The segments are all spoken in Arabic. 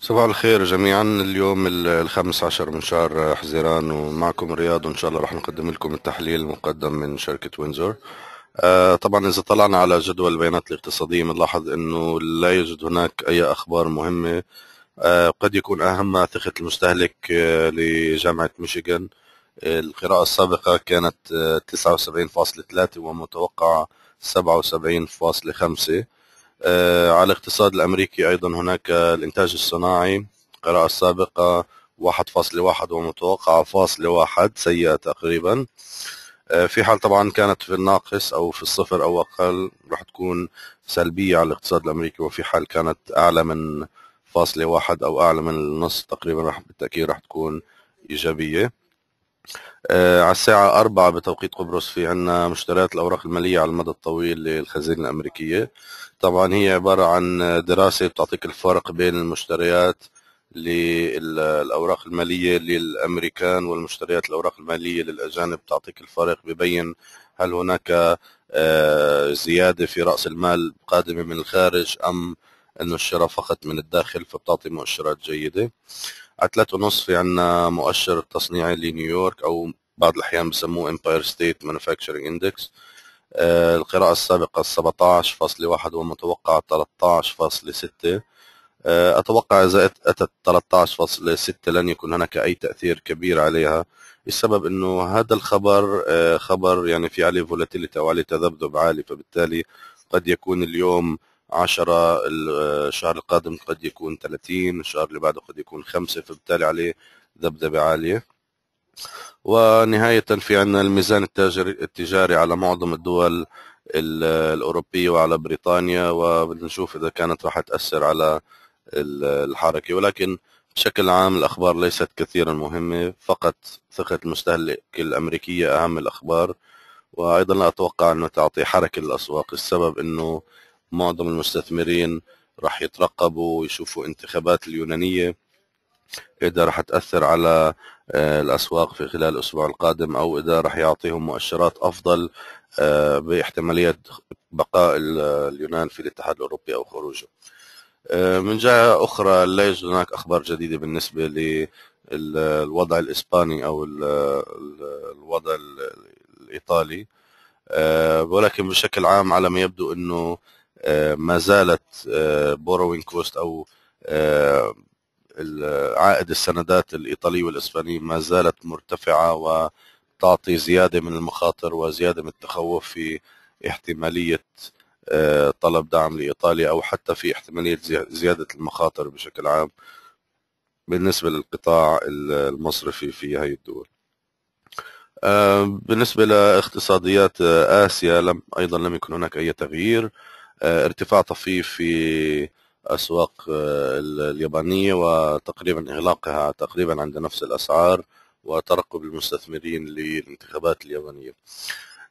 صباح الخير جميعا اليوم الخامس عشر من شهر حزيران ومعكم رياض وان شاء الله راح نقدم لكم التحليل المقدم من شركه وينزور آه، طبعا اذا طلعنا على جدول البيانات الاقتصاديه بنلاحظ انه لا يوجد هناك اي اخبار مهمه آه، قد يكون اهمها ثقه المستهلك آه، لجامعه ميشيغان القراءة السابقة كانت 79.3 ومتوقع 77.5 آه، على الاقتصاد الامريكي ايضا هناك الانتاج الصناعي قراءة السابقه 1.1 ومتوقعه فاصلة واحد سيئة تقريبا آه، في حال طبعا كانت في الناقص او في الصفر او اقل راح تكون سلبية على الاقتصاد الامريكي وفي حال كانت اعلى من فاصلة واحد او اعلى من النص تقريبا راح بالتأكيد راح تكون ايجابية آه على الساعة 4 بتوقيت قبرص في عنا مشتريات الأوراق المالية على المدى الطويل للخزينة الأمريكية طبعا هي عبارة عن دراسة بتعطيك الفرق بين المشتريات للأوراق المالية للأمريكان والمشتريات الأوراق المالية للأجانب بتعطيك الفرق ببين هل هناك آه زيادة في رأس المال قادمة من الخارج أم أنه الشراء فقط من الداخل فبتعطي مؤشرات جيدة على 3 ونص في عندنا مؤشر التصنيعي لنيويورك او بعض الاحيان بسموه امباير ستيت مانيفاكتشرنج اندكس القراءة السابقة 17.1 والمتوقع 13.6 أتوقع إذا أتت 13.6 لن يكون هناك أي تأثير كبير عليها السبب أنه هذا الخبر خبر يعني في عليه فولاتيليتي أو عليه تذبذب عالي فبالتالي قد يكون اليوم 10 الشهر القادم قد يكون 30 الشهر اللي بعده قد يكون 5 فبالتالي عليه ذبذبة عالية ونهاية في عندنا الميزان التجاري, التجاري على معظم الدول الأوروبية وعلى بريطانيا وبنشوف إذا كانت راح تأثر على الحركة ولكن بشكل عام الأخبار ليست كثيرا مهمة فقط ثقة المستهلك الأمريكية أهم الأخبار وأيضا لا أتوقع أنه تعطي حركة للأسواق السبب أنه معظم المستثمرين راح يترقبوا ويشوفوا انتخابات اليونانيه اذا راح تاثر على آه، الاسواق في خلال الاسبوع القادم او اذا راح يعطيهم مؤشرات افضل آه، باحتماليه بقاء آه، اليونان في الاتحاد الاوروبي او خروجه. من جهه اخرى لا يوجد هناك اخبار جديده بالنسبه للوضع الاسباني او الوضع الايطالي ولكن بشكل عام على ما يبدو انه آه، ما زالت بوروينج آه، كوست او آه، عائد السندات الايطاليه والاسبانيه ما زالت مرتفعه وتعطي زياده من المخاطر وزياده من التخوف في احتماليه طلب دعم لايطاليا او حتى في احتماليه زياده المخاطر بشكل عام بالنسبه للقطاع المصرفي في هذه الدول. بالنسبه لاقتصاديات اسيا لم ايضا لم يكن هناك اي تغيير آه، ارتفاع طفيف في اسواق آه، اليابانيه وتقريبا اغلاقها تقريبا عند نفس الاسعار وترقب المستثمرين للانتخابات اليابانيه.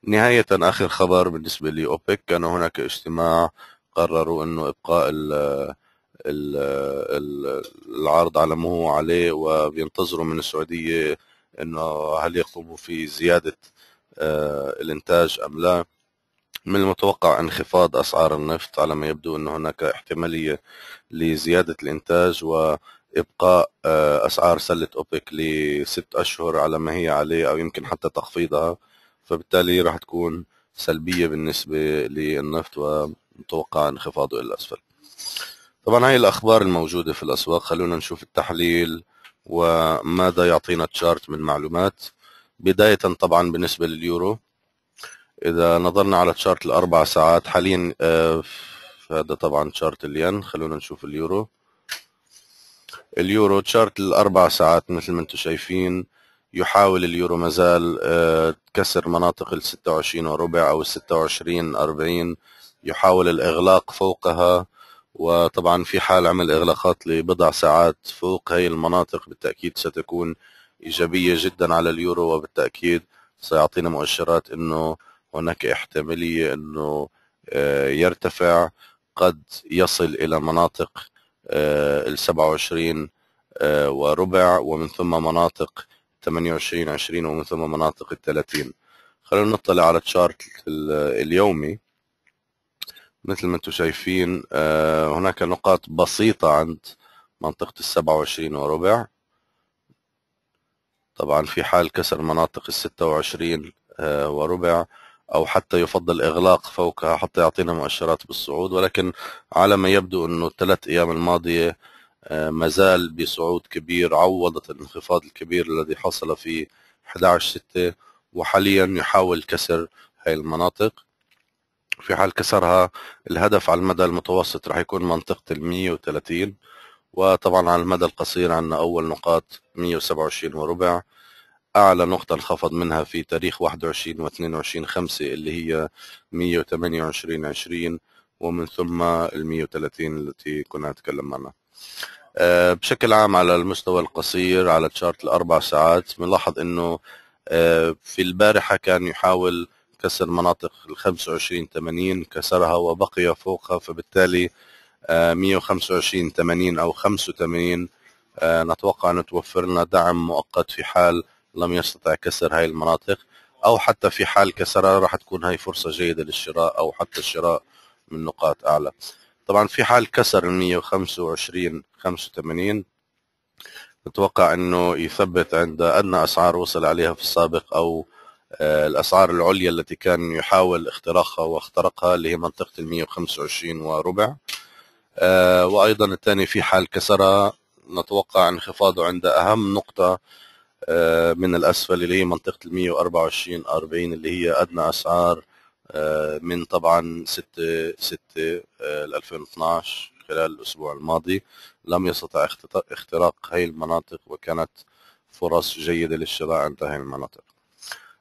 نهايه اخر خبر بالنسبه لاوبك كان هناك اجتماع قرروا انه ابقاء الـ العرض على ما هو عليه وبينتظروا من السعوديه انه هل يقوموا في زياده آه، الانتاج ام لا من المتوقع انخفاض أسعار النفط على ما يبدو أن هناك احتمالية لزيادة الإنتاج وإبقاء آه، أسعار سلة أوبك لست أشهر على ما هي عليه أو يمكن حتى تخفيضها فبالتالي راح تكون سلبية بالنسبة للنفط ومتوقع انخفاضه إلى الأسفل طبعا هاي الأخبار الموجودة في الأسواق خلونا نشوف التحليل وماذا يعطينا التشارت من معلومات بداية طبعا بالنسبة لليورو اذا نظرنا على تشارت الاربع ساعات حاليا آه، هذا طبعا تشارت الين خلونا نشوف اليورو اليورو تشارت الاربع ساعات مثل ما انتم شايفين يحاول اليورو مازال آه، كسر مناطق ال 26 وربع او ال 26 40 يحاول الاغلاق فوقها وطبعا في حال عمل اغلاقات لبضع ساعات فوق هي المناطق بالتاكيد ستكون ايجابيه جدا على اليورو وبالتاكيد سيعطينا مؤشرات انه هناك احتماليه انه آه، يرتفع قد يصل الى مناطق آه، ال 27 آه، وربع ومن ثم مناطق 28 20 ومن ثم مناطق ال 30 خلونا نطلع على تشارت اليومي مثل ما انتم شايفين هناك نقاط بسيطة عند منطقة ال 27 وربع طبعا في حال كسر مناطق ال 26 وربع أو حتى يفضل إغلاق فوقها حتى يعطينا مؤشرات بالصعود ولكن على ما يبدو أنه الثلاث أيام الماضية آه، مازال بصعود كبير عوضت الانخفاض الكبير الذي حصل في 11 6 وحاليا يحاول كسر هاي المناطق في حال كسرها الهدف على المدى المتوسط راح يكون منطقة ال 130 وطبعا على المدى القصير عندنا أول نقاط 127 وربع اعلى نقطه انخفض منها في تاريخ 21 و 22 5 اللي هي 128 20 ومن ثم ال 130 التي كنا نتكلم عنها آه، بشكل عام على المستوى القصير على تشارت الاربع ساعات بنلاحظ انه آه، في البارحه كان يحاول كسر مناطق ال 25 80 كسرها وبقي فوقها فبالتالي 125 آه، 80 او 85 نتوقع أن توفر لنا دعم مؤقت في حال لم يستطع كسر هاي المناطق او حتى في حال كسرها راح تكون هاي فرصه جيده للشراء او حتى الشراء من نقاط اعلى طبعا في حال كسر ال 125 85 نتوقع انه يثبت عند ادنى اسعار وصل عليها في السابق او آه، الاسعار العليا التي كان يحاول اختراقها واخترقها اللي هي منطقه ال 125 وربع آه، وايضا الثاني في حال كسرها نتوقع انخفاضه عند اهم نقطه آه، من الاسفل اللي هي منطقه ال 124 40 اللي هي ادنى اسعار آه، من طبعا 6 6 ل 2012 خلال الاسبوع الماضي لم يستطع اختراق هي المناطق وكانت فرص جيده للشراء عند هي المناطق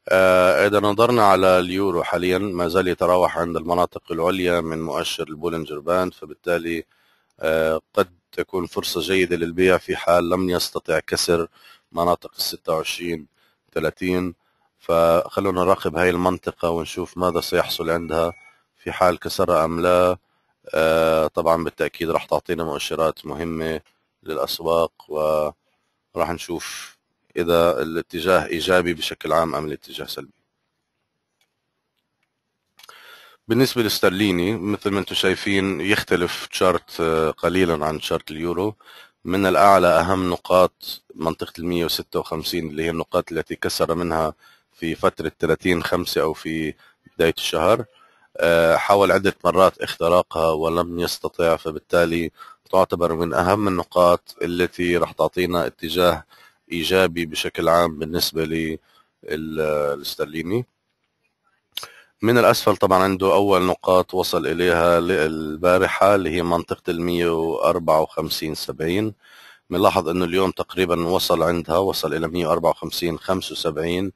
آه، إذا نظرنا على اليورو حاليا ما زال يتراوح عند المناطق العليا من مؤشر البولنجر باند فبالتالي قد تكون فرصة جيدة للبيع في حال لم يستطع كسر مناطق ال 26 30 فخلونا نراقب هاي المنطقة ونشوف ماذا سيحصل عندها في حال كسرها أم لا آه، طبعا بالتأكيد راح تعطينا مؤشرات مهمة للأسواق وراح نشوف إذا الاتجاه إيجابي بشكل عام أم الاتجاه سلبي بالنسبة للاسترليني مثل ما انتم شايفين يختلف تشارت آه، قليلا عن تشارت اليورو من الأعلى أهم نقاط منطقة ال 156 اللي هي النقاط التي كسر منها في فترة 30 5 أو في بداية الشهر آه، حاول عدة مرات اختراقها ولم يستطع فبالتالي تعتبر من أهم النقاط التي راح تعطينا اتجاه إيجابي بشكل عام بالنسبة للاسترليني آه، من الأسفل طبعا عنده أول نقاط وصل إليها البارحة اللي هي منطقة ال 154 70 بنلاحظ إنه اليوم تقريبا وصل عندها وصل إلى 154 75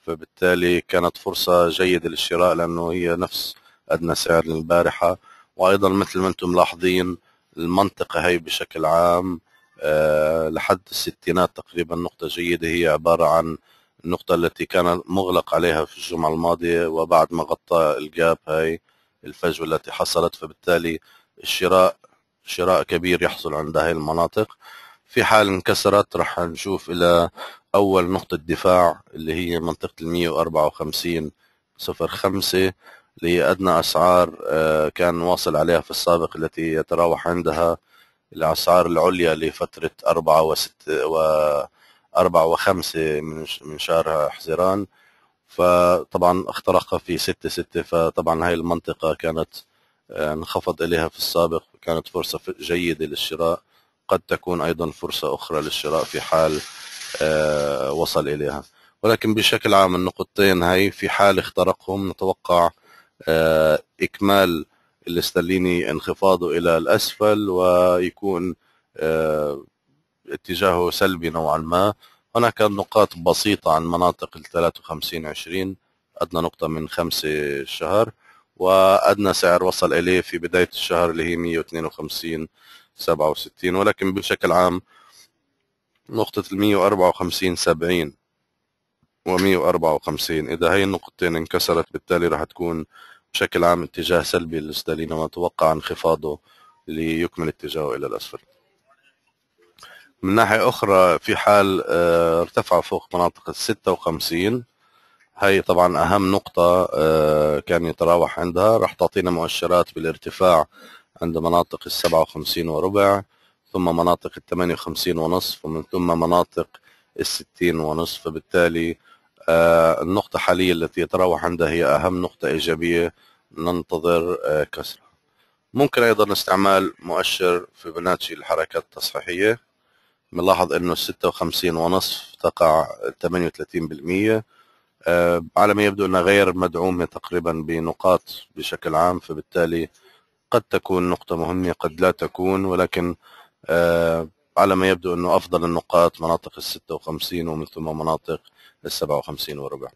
فبالتالي كانت فرصة جيدة للشراء لأنه هي نفس أدنى سعر للبارحة وأيضا مثل ما أنتم ملاحظين المنطقة هي بشكل عام آه، لحد الستينات تقريبا نقطة جيدة هي عبارة عن النقطة التي كان مغلق عليها في الجمعة الماضية وبعد ما غطى الجاب هاي الفجوة التي حصلت فبالتالي الشراء شراء كبير يحصل عند هاي المناطق في حال انكسرت راح نشوف إلى أول نقطة دفاع اللي هي منطقة واربعة 154 صفر خمسة اللي هي أدنى أسعار آه، كان واصل عليها في السابق التي يتراوح عندها الأسعار العليا لفترة أربعة وست و أربعة وخمسة من من شهر حزيران فطبعا اخترق في ستة ستة فطبعا هاي المنطقة كانت آه، انخفض إليها في السابق كانت فرصة جيدة للشراء قد تكون أيضا فرصة أخرى للشراء في حال آه، وصل إليها ولكن بشكل عام النقطتين هاي في حال اخترقهم نتوقع آه، إكمال الاسترليني انخفاضه إلى الأسفل ويكون اتجاهه سلبي نوعا ما هناك نقاط بسيطة عن مناطق ال 53 20 أدنى نقطة من خمسة شهر وأدنى سعر وصل إليه في بداية الشهر اللي هي 152 67 ولكن بشكل عام نقطة ال 154 70 و 154 إذا هي النقطتين انكسرت بالتالي راح تكون بشكل عام اتجاه سلبي للاسترليني ونتوقع انخفاضه ليكمل اتجاهه إلى الأسفل من ناحية أخرى في حال آه، ارتفع فوق مناطق ال 56 هي طبعا أهم نقطة آه، كان يتراوح عندها راح تعطينا مؤشرات بالارتفاع عند مناطق ال 57 وربع ثم مناطق ال 58 ونصف ومن ثم مناطق ال 60 ونصف فبالتالي آه، النقطة حاليا التي يتراوح عندها هي أهم نقطة إيجابية ننتظر كسرها ممكن أيضا استعمال مؤشر بناتشي للحركات التصحيحية بنلاحظ انه 56 ونصف تقع 38% آه، على ما يبدو انها غير مدعومه تقريبا بنقاط بشكل عام فبالتالي قد تكون نقطه مهمه قد لا تكون ولكن آه، على ما يبدو انه افضل النقاط مناطق ال 56 ومن ثم مناطق ال 57 وربع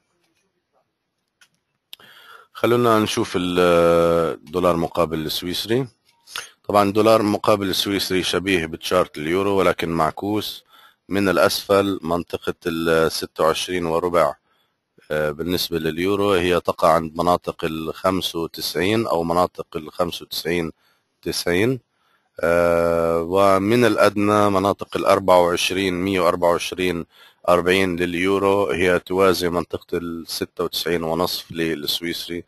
خلونا نشوف الدولار آه، مقابل السويسري طبعا دولار مقابل السويسري شبيه بتشارت اليورو ولكن معكوس من الأسفل منطقة ال 26 وربع آه، بالنسبة لليورو هي تقع عند مناطق ال 95 أو مناطق ال 95 90 آه، ومن الأدنى مناطق ال 24 124 40 لليورو هي توازي منطقة ال 96 ونصف للسويسري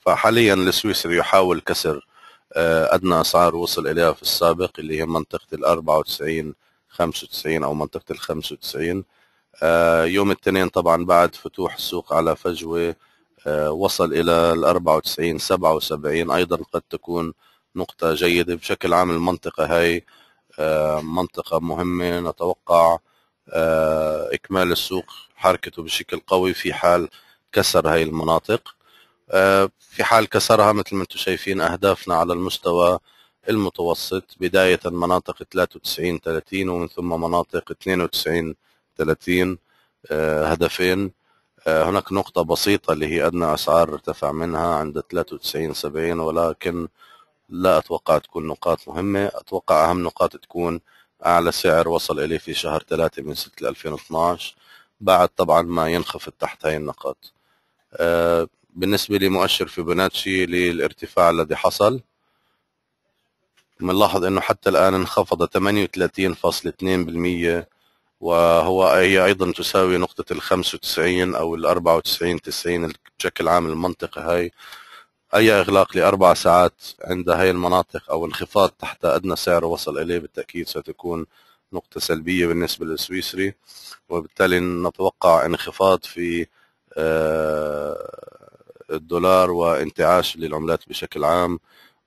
فحاليا السويسري يحاول كسر آه، ادنى اسعار وصل اليها في السابق اللي هي منطقه ال 94 95 او منطقه ال 95 آه، يوم الاثنين طبعا بعد فتوح السوق على فجوه آه، وصل الى ال 94 77 ايضا قد تكون نقطه جيده بشكل عام المنطقه هاي منطقه مهمه نتوقع اكمال السوق حركته بشكل قوي في حال كسر هاي المناطق آه، في حال كسرها مثل ما انتم شايفين اهدافنا على المستوى المتوسط بداية مناطق 93 30 ومن ثم مناطق 92 30 آه، هدفين آه، هناك نقطة بسيطة اللي هي أدنى أسعار ارتفع منها عند 93 70 ولكن لا أتوقع تكون نقاط مهمة أتوقع أهم نقاط تكون أعلى سعر وصل إليه في شهر 3 من 6 2012 بعد طبعا ما ينخفض تحت هاي النقاط بالنسبه لمؤشر فيبوناتشي للارتفاع الذي حصل بنلاحظ انه حتى الان انخفض 38.2% وهو هي ايضا تساوي نقطه ال 95 او ال 94 90 بشكل عام المنطقه هاي اي اغلاق لاربع ساعات عند هاي المناطق او انخفاض تحت ادنى سعر وصل اليه بالتاكيد ستكون نقطه سلبيه بالنسبه للسويسري وبالتالي نتوقع انخفاض في آه، الدولار وانتعاش للعملات بشكل عام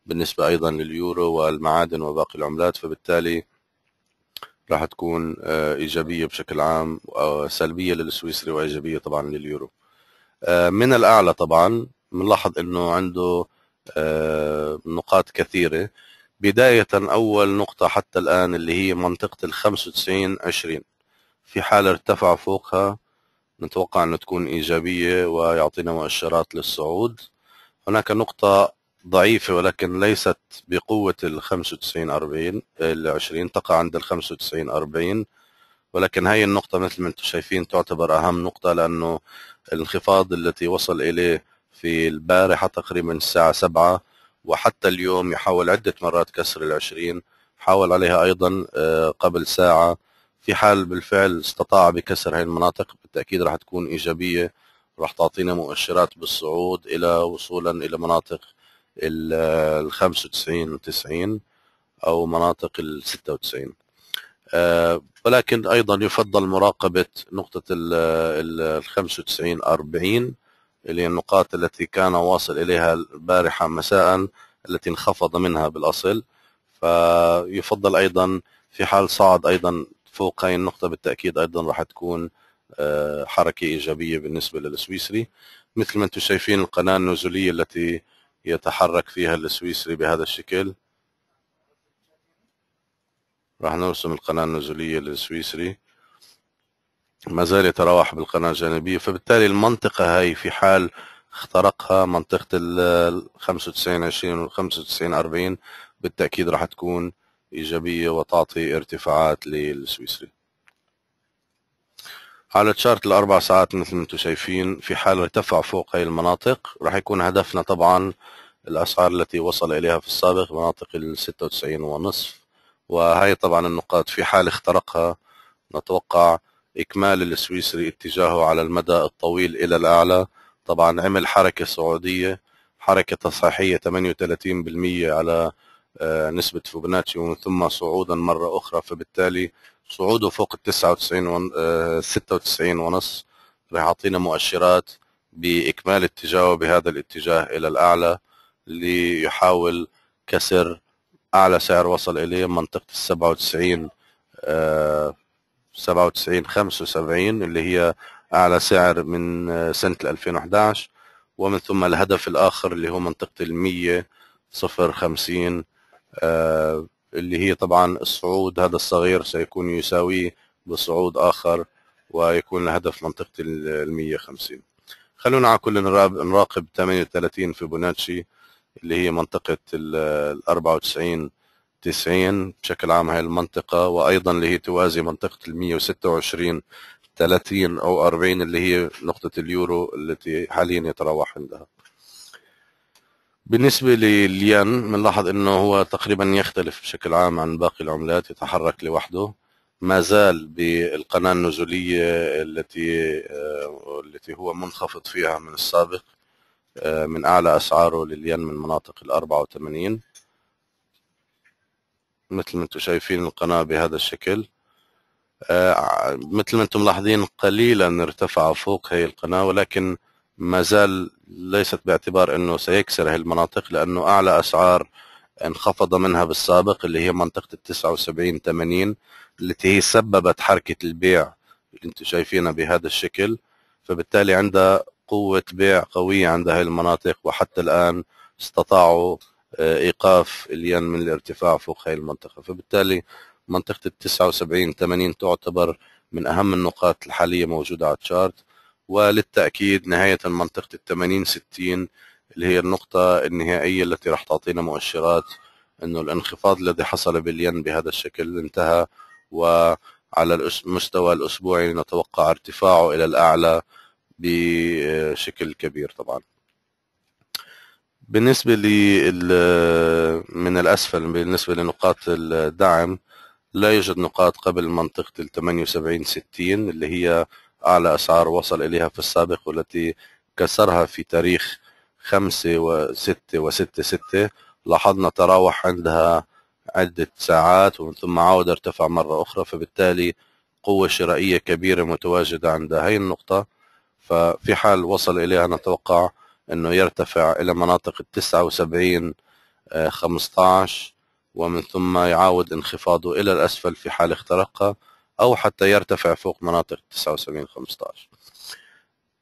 بالنسبة أيضا لليورو والمعادن وباقي العملات فبالتالي راح تكون آه، إيجابية بشكل عام آه، سلبية للسويسري وإيجابية طبعا لليورو آه، من الأعلى طبعا بنلاحظ أنه عنده نقاط كثيرة بداية أول نقطة حتى الآن اللي هي منطقة ال 95 20 في حال ارتفع فوقها نتوقع أن تكون إيجابية ويعطينا مؤشرات للصعود هناك نقطة ضعيفة ولكن ليست بقوة ال 95 40 ال 20 تقع عند ال 95 40 ولكن هاي النقطة مثل ما انتم شايفين تعتبر أهم نقطة لأنه الانخفاض التي وصل إليه في البارحة تقريبا الساعة 7 وحتى اليوم يحاول عدة مرات كسر ال 20 حاول عليها أيضا آه، قبل ساعة في حال بالفعل استطاع بكسر هذه المناطق بالتأكيد راح تكون إيجابية راح تعطينا مؤشرات بالصعود إلى وصولا إلى مناطق ال 95 90 أو مناطق ال 96 آه، ولكن أيضا يفضل مراقبة نقطة ال 95 40 اللي هي النقاط التي كان واصل إليها البارحة مساء التي انخفض منها بالأصل فيفضل أيضا في حال صعد أيضا فوق هاي النقطة بالتأكيد أيضا راح تكون آه، حركة إيجابية بالنسبة للسويسري مثل ما أنتم شايفين القناة النزولية التي يتحرك فيها السويسري بهذا الشكل راح نرسم القناة النزولية للسويسري ما زال يتراوح بالقناة الجانبية فبالتالي المنطقة هاي في حال اخترقها منطقة ال 95 20 وال 95 40 بالتأكيد راح تكون إيجابية وتعطي ارتفاعات للسويسري على تشارت الأربع ساعات مثل ما انتم شايفين في حال ارتفع فوق هاي المناطق راح يكون هدفنا طبعا الأسعار التي وصل إليها في السابق مناطق ال 96 ونصف وهي طبعا النقاط في حال اخترقها نتوقع إكمال السويسري اتجاهه على المدى الطويل إلى الأعلى طبعا عمل حركة صعودية حركة تصحيحية 38% على آه، نسبة فيبوناتشي ومن ثم صعودا مرة أخرى فبالتالي صعوده فوق ال 99 ون... 96 آه، ونص راح يعطينا مؤشرات بإكمال اتجاهه بهذا الاتجاه إلى الأعلى ليحاول كسر أعلى سعر وصل إليه منطقة ال 97 97 75 اللي هي أعلى سعر من آه، سنة 2011 ومن ثم الهدف الآخر اللي هو منطقة ال 100 صفر 50 آه، اللي هي طبعا الصعود هذا الصغير سيكون يساوي بصعود آخر ويكون الهدف منطقة ال 150 خلونا على كل نراقب 38 في بوناتشي اللي هي منطقة ال 94 90 بشكل عام هاي المنطقة وأيضا اللي هي توازي منطقة ال 126 30 أو 40 اللي هي نقطة اليورو التي حاليا يتراوح عندها بالنسبة للين بنلاحظ انه هو تقريبا يختلف بشكل عام عن باقي العملات يتحرك لوحده ما زال بالقناة النزولية التي آه، التي هو منخفض فيها من السابق آه، من أعلى أسعاره للين من مناطق ال 84 مثل ما انتم شايفين القناة بهذا الشكل آه، مثل ما انتم ملاحظين قليلا ارتفع فوق هي القناة ولكن ما زال ليست باعتبار انه سيكسر هذه المناطق لانه اعلى اسعار انخفض منها بالسابق اللي هي منطقه ال 79 80 التي هي سببت حركه البيع اللي انتم شايفينها بهذا الشكل فبالتالي عندها قوه بيع قويه عند هذه المناطق وحتى الان استطاعوا آه، ايقاف الين من الارتفاع فوق هذه المنطقه فبالتالي منطقه ال 79 80 تعتبر من اهم النقاط الحاليه موجوده على التشارت وللتأكيد نهاية منطقة الثمانين ستين اللي هي النقطة النهائية التي راح تعطينا مؤشرات أنه الانخفاض الذي حصل بالين بهذا الشكل انتهى وعلى المستوى الأسبوعي نتوقع ارتفاعه إلى الأعلى بشكل كبير طبعا بالنسبة لل من الأسفل بالنسبة لنقاط الدعم لا يوجد نقاط قبل منطقة ال 78 60 اللي هي أعلى أسعار وصل إليها في السابق والتي كسرها في تاريخ خمسة وستة وستة ستة لاحظنا تراوح عندها عدة ساعات ومن ثم عاود ارتفع مرة أخرى فبالتالي قوة شرائية كبيرة متواجدة عند هاي النقطة ففي حال وصل إليها نتوقع أنه يرتفع إلى مناطق التسعة وسبعين آه، خمسة عشر ومن ثم يعاود انخفاضه إلى الأسفل في حال اخترقها أو حتى يرتفع فوق مناطق 79 15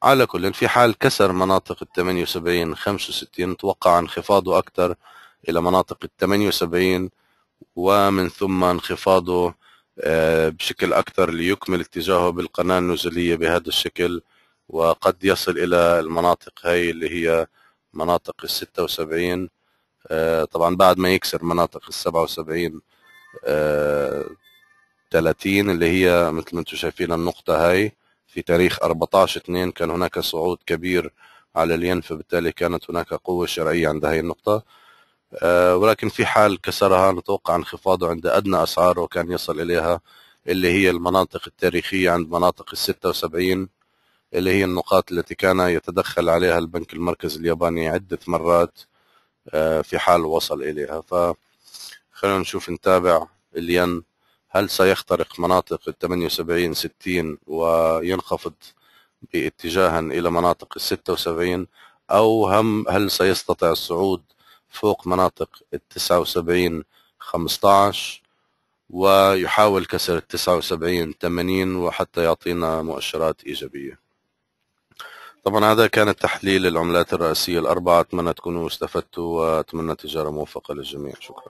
على كل في حال كسر مناطق ال 78 65 نتوقع انخفاضه أكثر إلى مناطق ال 78 ومن ثم انخفاضه آه، بشكل أكثر ليكمل اتجاهه بالقناة النزلية بهذا الشكل وقد يصل إلى المناطق هاي اللي هي مناطق ال 76 آه، طبعا بعد ما يكسر مناطق ال 77 30 اللي هي مثل ما انتم شايفين النقطة هاي في تاريخ 14 2 كان هناك صعود كبير على الين فبالتالي كانت هناك قوة شرعية عند هاي النقطة آه، ولكن في حال كسرها نتوقع انخفاضه عند أدنى أسعاره كان يصل إليها اللي هي المناطق التاريخية عند مناطق ال 76 اللي هي النقاط التي كان يتدخل عليها البنك المركزي الياباني عدة مرات آه، في حال وصل إليها ف خلينا نشوف نتابع الين هل سيخترق مناطق ال 78 60 وينخفض باتجاها الى مناطق ال 76 او هم هل سيستطع الصعود فوق مناطق ال 79 15 ويحاول كسر ال 79 80 وحتى يعطينا مؤشرات ايجابيه طبعا هذا كان التحليل للعملات الرئيسيه الاربعه اتمنى تكونوا استفدتوا واتمنى تجاره موفقه للجميع شكرا